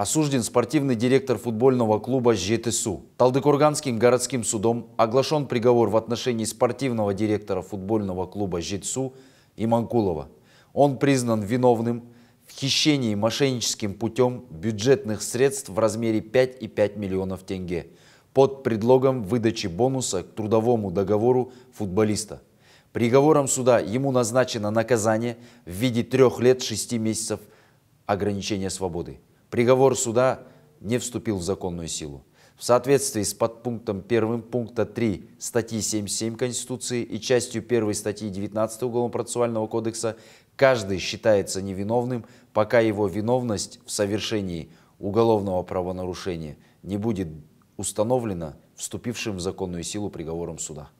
осужден спортивный директор футбольного клуба Жетесу. Талдыкурганским городским судом оглашен приговор в отношении спортивного директора футбольного клуба Жетесу Иманкулова. Он признан виновным в хищении мошенническим путем бюджетных средств в размере 5,5 миллионов тенге под предлогом выдачи бонуса к трудовому договору футболиста. Приговором суда ему назначено наказание в виде трех лет шести месяцев ограничения свободы. Приговор суда не вступил в законную силу. В соответствии с подпунктом 1 пункта 3 статьи 77 Конституции и частью 1 статьи 19 Уголовно-процессуального кодекса каждый считается невиновным, пока его виновность в совершении уголовного правонарушения не будет установлена вступившим в законную силу приговором суда.